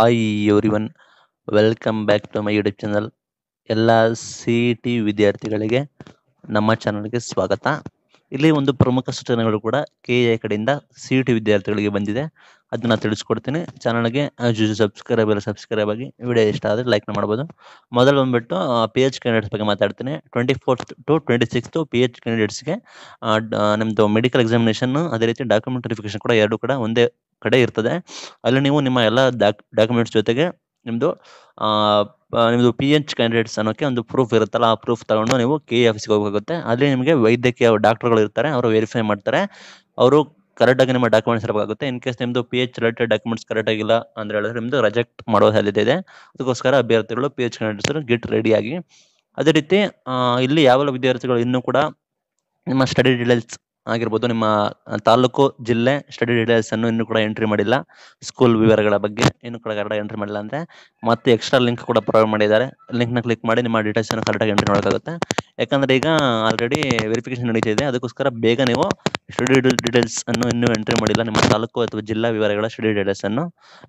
hi everyone welcome back to my YouTube channel ಎಲ್ಲ C T ವಿದ್ಯಾರ್ಥಿಗಳಿಗೆ ನಮ್ಮ ಚಾನಲ್ಗೆ ಸ್ವಾಗತ ಇಲ್ಲಿ ಒಂದು ಪ್ರಮುಖ ಸೂಚನೆಗಳು ಕೂಡ ಕೆ ಎ ಕಡೆಯಿಂದ ಸಿ ಟಿ ವಿದ್ಯಾರ್ಥಿಗಳಿಗೆ ಬಂದಿದೆ ಅದನ್ನ ತಿಳಿಸ್ಕೊಡ್ತೀನಿ ಚಾನಲ್ಗೆ ಸಬ್ಸ್ಕ್ರೈಬ್ ಎಲ್ಲ ಸಬ್ಸ್ಕ್ರೈಬ್ ಆಗಿ ವಿಡಿಯೋ ಇಷ್ಟ ಆದರೆ ಲೈಕ್ ಮಾಡ್ಬೋದು ಮೊದಲು ಬಂದ್ಬಿಟ್ಟು ಪಿ ಎಚ್ ಕ್ಯಾಂಡಿಡೇಟ್ಸ್ ಬಗ್ಗೆ ಮಾತಾಡ್ತೀನಿ twenty fourth to twenty sixth P H ಕ್ಯಾಂಡಿಡೇಟ್ಸ್ಗೆ ನಿಮ್ಮದು ಮೆಡಿಕಲ್ ಎಕ್ಸಾಮಿನೇಷನ್ ಅದೇ ರೀತಿ ಡಾಕ್ಯುಮೆಂಟ್ ವೆರಿಫಿಕೇಶನ್ ಕೂಡ ಎರಡು ಕೂಡ ಒಂದೇ ಕಡೆ ಇರ್ತದೆ ಅಲ್ಲಿ ನೀವು ನಿಮ್ಮ ಎಲ್ಲ ಡಾಕ್ಯುಮೆಂಟ್ಸ್ ಜೊತೆಗೆ ನಿಮ್ಮದು ನಿಮ್ಮದು ಪಿ ಎಚ್ ಕ್ಯಾಂಡಿಡೇಟ್ಸ್ ಅನ್ನೋಕ್ಕೆ ಒಂದು ಪ್ರೂಫ್ ಇರುತ್ತಲ್ಲ ಆ ಪ್ರೂಫ್ ತಗೊಂಡು ನೀವು ಕೆ ಇ e ಆಫೀಸ್ಗೆ ಹೋಗಬೇಕಾಗುತ್ತೆ ಅಲ್ಲಿ ನಿಮಗೆ ವೈದ್ಯಕೀಯ ಡಾಕ್ಟರ್ಗಳು ಇರ್ತಾರೆ ಅವರು ವೆರಿಫೈ ಮಾಡ್ತಾರೆ ಅವರು ಕರೆಕ್ಟಾಗಿ ನಿಮ್ಮ ಡಾಕ್ಯುಮೆಂಟ್ಸ್ ಇರಬೇಕಾಗುತ್ತೆ ಇನ್ ಕೇಸ್ ನಿಮ್ಮದು P H related documents correct ಆಗಿಲ್ಲ ಅಂದರೆ ಹೇಳಿದ್ರೆ ನಿಮ್ಮದು ರಿಜೆಕ್ಟ್ ಮಾಡೋ ಸಾಧ್ಯತೆ ಇದೆ ಅದಕ್ಕೋಸ್ಕರ ಅಭ್ಯರ್ಥಿಗಳು ಪಿ ಎಚ್ ಕ್ಯಾಂಡಿಡೇಟ್ಸ್ ಗೆಟ್ ರೆಡಿಯಾಗಿ ಅದೇ ರೀತಿ ಇಲ್ಲಿ ಯಾವೆಲ್ಲ ವಿದ್ಯಾರ್ಥಿಗಳು ಇನ್ನೂ ಕೂಡ ನಿಮ್ಮ ಸ್ಟಡಿ ಡೀಟೇಲ್ಸ್ ಆಗಿರ್ಬೋದು ನಿಮ್ಮ ತಾಲೂಕು ಜಿಲ್ಲೆ ಸ್ಟಡಿ ಡೀಟೇಲ್ಸ್ ಅನ್ನು ಇನ್ನು ಕೂಡ ಎಂಟ್ರಿ ಮಾಡಿಲ್ಲ ಸ್ಕೂಲ್ ವಿವರಗಳ ಬಗ್ಗೆ ಇನ್ನು ಕೂಡ ಕರೆಕ್ಟಾಗಿ ಎಂಟ್ರಿ ಮಾಡಿಲ್ಲ ಅಂದ್ರೆ ಮತ್ತೆ ಎಕ್ಸ್ಟ್ರಾ ಲಿಂಕ್ ಕೂಡ ಪ್ರೊವೈಡ್ ಮಾಡಿದ್ದಾರೆ ಲಿಂಕ್ ನ ಕ್ಲಿಕ್ ಮಾಡಿ ನಿಮ್ಮ ಡೀಟೇಲ್ಸ್ ಅನ್ನು ಕರೆಕ್ಟಾಗಿ ಎಂಟ್ರಿ ಮಾಡೋಕ್ಕಾಗುತ್ತೆ ಯಾಕಂದ್ರೆ ಈಗ ಆಲ್ರೆಡಿ ವೆರಿಫಿಕೇಶನ್ ನಡೀತಿದೆ ಅದಕ್ಕೋಸ್ಕರ ಬೇಗ ನೀವು ಸ್ಟಡಿ ಡೀಟೇಲ್ಸ್ ಅನ್ನು ಇನ್ನೂ ಎಂಟ್ರಿ ಮಾಡಿಲ್ಲ ನಿಮ್ಮ ತಾಲೂಕು ಅಥವಾ ಜಿಲ್ಲಾ ವಿವರಗಳ ಸ್ಟಡಿ ಡೀಟೇಲ್ಸ್ ಅನ್ನು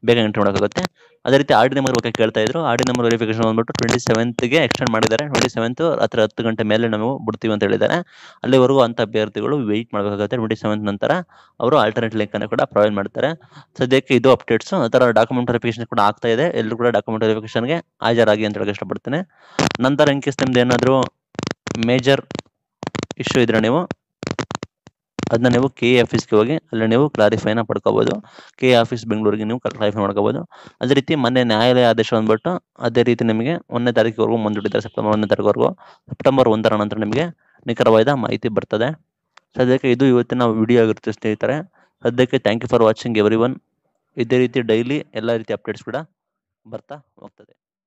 ಬೇಗ ಎಂಟ್ರಿ ಮಾಡೋಕ್ಕಾಗುತ್ತೆ ಅದೇ ರೀತಿ ಆರ್ಡಿ ನಂಬರ್ ಬಗ್ಗೆ ಕೇಳ್ತಾ ಇದ್ರು ಆರ್ಡಿ ನಂಬರ್ ವೆರಿಫಿಕೇಶನ್ ಬಂದ್ಬಿಟ್ಟು ಟ್ವೆಂಟಿ ಸೆವೆಂತ್ಗೆ ಎಕ್ಸ್ಟೆಂಡ್ ಮಾಡಿದ್ದಾರೆ ಟ್ವೆಂಟಿ ಸೆವೆಂತ್ ಹತ್ರ ಹತ್ತು ಗಂಟೆ ಮೇಲೆ ನಾವು ಬಿಡ್ತೀವಿ ಅಂತ ಹೇಳಿದ್ದಾರೆ ಅಲ್ಲಿವರೆಗೂ ಅಂತ ಅಭ್ಯರ್ಥಿಗಳು ವೆಯ್ಟ್ ಮಾಡಬೇಕಾಗುತ್ತೆ ಟ್ವೆಂಟಿ ಸೆವೆಂತ್ ನಂತರ ಅವರು ಆಲ್ಟರ್ನೇಟ್ ಲಿಂಕ್ ಅನ್ನು ಕೂಡ ಪ್ರೊವೈಡ್ ಮಾಡ್ತಾರೆ ಸದ್ಯಕ್ಕೆ ಇದು ಅಪ್ಡೇಟ್ಸ್ ಆ ಥರ ಡಾಕ್ಯುಮೆಂಟ್ ವೆರಿಫಿಕೇಶನ್ ಕೂಡ ಆಗ್ತಾ ಇದೆ ಎಲ್ಲರೂ ಕೂಡ ಡಾಕ್ಯುಮೆಂಟ್ ವೆರಿಫಿಕೇಶನ್ಗೆ ಹಾಜರಾಗಿ ಅಂತ ಹೇಳಕ್ಕೆ ಇಷ್ಟಪಡ್ತೇನೆ ನಂತರ ಇನ್ ಕೇಸ್ ನಿಮ್ದು ಏನಾದರೂ ಮೇಜರ್ ಇಶ್ಯೂ ಇದ್ರೆ ನೀವು ಅದನ್ನ ನೀವು ಕೆ ಆಫೀಸ್ಗೆ ಹೋಗಿ ಅಲ್ಲಿ ನೀವು ಕ್ಲಾರಿಫೈನ ಪಡ್ಕೋಬಹುದು ಕೆ ಆಫೀಸ್ ಬೆಂಗಳೂರಿಗೆ ನೀವು ಕ್ಲಾರಿಫೈ ಮಾಡ್ಕೋಬಹುದು ಅದೇ ರೀತಿ ಮೊನ್ನೆ ನ್ಯಾಯಾಲಯ ಆದೇಶ ಬಂದ್ಬಿಟ್ಟು ಅದೇ ರೀತಿ ನಿಮಗೆ ಒಂದನೇ ವರೆಗೂ ಮುಂದೂಡಿದ್ದಾರೆ ಸೆಪ್ಟೆಂಬರ್ ಒಂದನೇ ತಾರೀಕುವರೆಗೂ ಸೆಪ್ಟೆಂಬರ್ ಒಂದರ ನಂತರ ನಿಮಗೆ ನಿಖರವಾದ ಮಾಹಿತಿ ಬರ್ತದೆ ಸದ್ಯಕ್ಕೆ ಇದು ಇವತ್ತಿನ ವಿಡಿಯೋ ಆಗಿರುತ್ತೆ ಸ್ನೇಹಿತರೆ ಸದ್ಯಕ್ಕೆ thank you for watching everyone ಇದೇ ರೀತಿ ಡೈಲಿ ಎಲ್ಲ ರೀತಿ ಅಪ್ಡೇಟ್ಸ್ ಕೂಡ ಬರ್ತಾ ಹೋಗ್ತದೆ